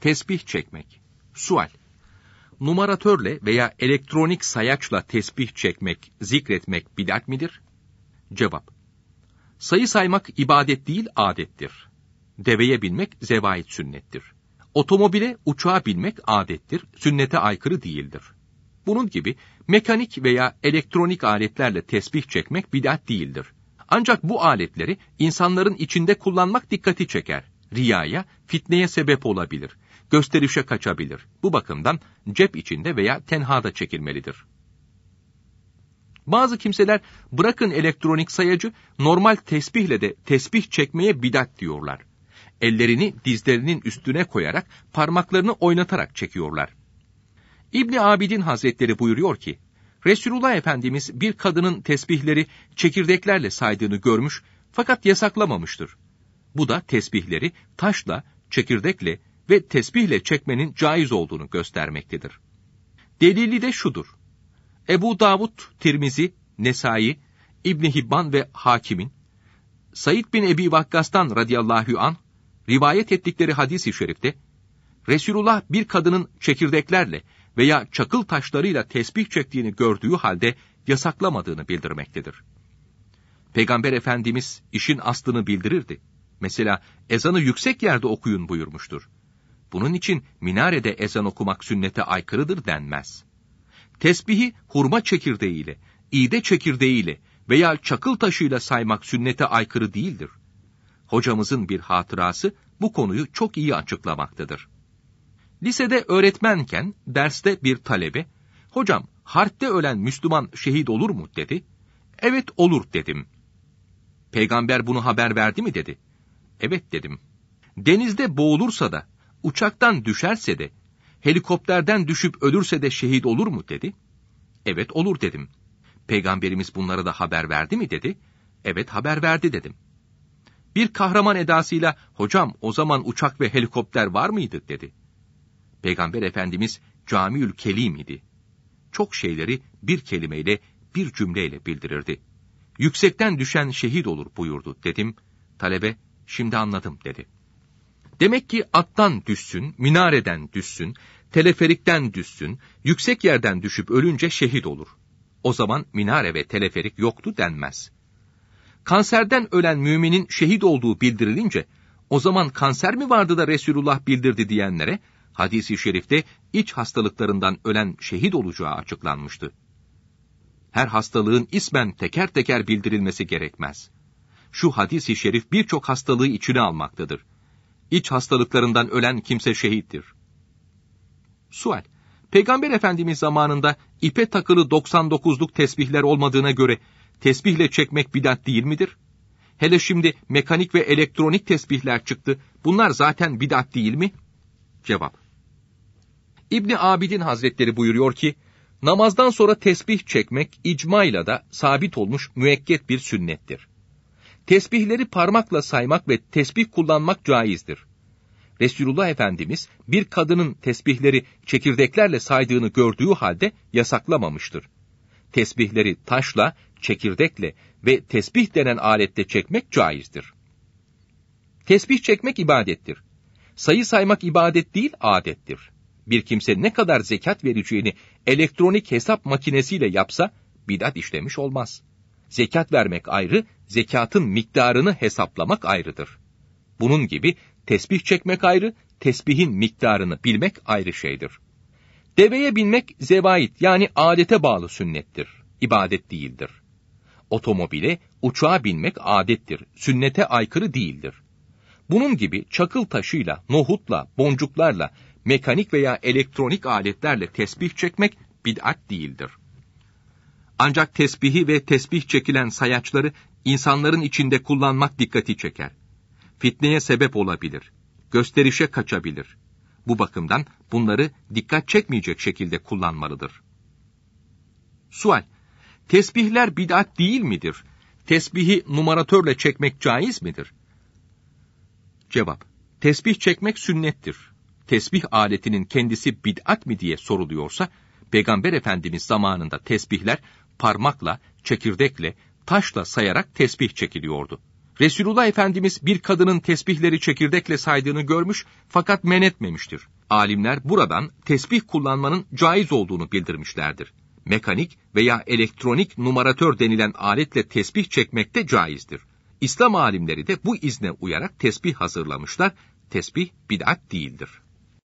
Tesbih çekmek. Sual. Numaratörle veya elektronik sayaçla tesbih çekmek, zikretmek bidat midir? Cevap. Sayı saymak ibadet değil adettir. Deveye binmek zevait sünnettir. Otomobile, uçağa binmek adettir, sünnete aykırı değildir. Bunun gibi mekanik veya elektronik aletlerle tesbih çekmek bidat değildir. Ancak bu aletleri insanların içinde kullanmak dikkati çeker riyaya, fitneye sebep olabilir. Gösterişe kaçabilir. Bu bakımdan cep içinde veya tenhada çekilmelidir. Bazı kimseler bırakın elektronik sayacı, normal tesbihle de tesbih çekmeye bidat diyorlar. Ellerini dizlerinin üstüne koyarak, parmaklarını oynatarak çekiyorlar. İbni Abidin Hazretleri buyuruyor ki, Resulullah Efendimiz bir kadının tesbihleri çekirdeklerle saydığını görmüş fakat yasaklamamıştır. Bu da tesbihleri taşla, çekirdekle ve tesbihle çekmenin caiz olduğunu göstermektedir. Delili de şudur. Ebu Davud, Tirmizi, Nesai, İbn Hibban ve Hakim'in, Said bin Ebi Vakkas'tan radıyallahu an rivayet ettikleri hadis-i şerifte, Resulullah bir kadının çekirdeklerle veya çakıl taşlarıyla tesbih çektiğini gördüğü halde yasaklamadığını bildirmektedir. Peygamber Efendimiz işin aslını bildirirdi. Mesela ezanı yüksek yerde okuyun buyurmuştur. Bunun için minarede ezan okumak sünnete aykırıdır denmez. Tesbihi hurma çekirdeğiyle, iğde çekirdeğiyle veya çakıl taşıyla saymak sünnete aykırı değildir. Hocamızın bir hatırası bu konuyu çok iyi açıklamaktadır. Lisede öğretmenken derste bir talebe, hocam harpte ölen Müslüman şehit olur mu dedi. Evet olur dedim. Peygamber bunu haber verdi mi dedi. Evet dedim. Denizde boğulursa da, uçaktan düşerse de, helikopterden düşüp ölürse de şehit olur mu dedi. Evet olur dedim. Peygamberimiz bunlara da haber verdi mi dedi. Evet haber verdi dedim. Bir kahraman edasıyla hocam o zaman uçak ve helikopter var mıydı dedi. Peygamber Efendimiz camiül kelim idi. Çok şeyleri bir kelimeyle bir cümleyle bildirirdi. Yüksekten düşen şehit olur buyurdu dedim. Talebe şimdi anladım dedi. Demek ki attan düşsün, minareden düşsün, teleferikten düşsün, yüksek yerden düşüp ölünce şehit olur. O zaman minare ve teleferik yoktu denmez. Kanserden ölen müminin şehit olduğu bildirilince, o zaman kanser mi vardı da Resulullah bildirdi diyenlere, hadisi şerifte iç hastalıklarından ölen şehit olacağı açıklanmıştı. Her hastalığın ismen teker teker bildirilmesi gerekmez şu hadis-i şerif birçok hastalığı içine almaktadır. İç hastalıklarından ölen kimse şehittir. Sual. Peygamber Efendimiz zamanında ipe takılı 99'luk tesbihler olmadığına göre tesbihle çekmek bidat değil midir? Hele şimdi mekanik ve elektronik tesbihler çıktı. Bunlar zaten bidat değil mi? Cevap. İbni Abidin Hazretleri buyuruyor ki, namazdan sonra tesbih çekmek icmayla da sabit olmuş müekket bir sünnettir. Tesbihleri parmakla saymak ve tesbih kullanmak caizdir. Resulullah Efendimiz bir kadının tesbihleri çekirdeklerle saydığını gördüğü halde yasaklamamıştır. Tesbihleri taşla, çekirdekle ve tesbih denen alette çekmek caizdir. Tesbih çekmek ibadettir. Sayı saymak ibadet değil, adettir. Bir kimse ne kadar zekat vereceğini elektronik hesap makinesiyle yapsa, bidat işlemiş olmaz.'' zekat vermek ayrı, zekatın miktarını hesaplamak ayrıdır. Bunun gibi tesbih çekmek ayrı, tesbihin miktarını bilmek ayrı şeydir. Deveye binmek zevait yani adete bağlı sünnettir, ibadet değildir. Otomobile, uçağa binmek adettir, sünnete aykırı değildir. Bunun gibi çakıl taşıyla, nohutla, boncuklarla, mekanik veya elektronik aletlerle tesbih çekmek bid'at değildir. Ancak tesbihi ve tesbih çekilen sayaçları insanların içinde kullanmak dikkati çeker. Fitneye sebep olabilir. Gösterişe kaçabilir. Bu bakımdan bunları dikkat çekmeyecek şekilde kullanmalıdır. Sual: Tesbihler bid'at değil midir? Tesbihi numaratörle çekmek caiz midir? Cevap: Tesbih çekmek sünnettir. Tesbih aletinin kendisi bid'at mı diye soruluyorsa, Peygamber Efendimiz zamanında tesbihler parmakla, çekirdekle, taşla sayarak tesbih çekiliyordu. Resulullah Efendimiz bir kadının tesbihleri çekirdekle saydığını görmüş fakat men etmemiştir. Alimler buradan tesbih kullanmanın caiz olduğunu bildirmişlerdir. Mekanik veya elektronik numaratör denilen aletle tesbih çekmek de caizdir. İslam alimleri de bu izne uyarak tesbih hazırlamışlar. Tesbih bid'at değildir.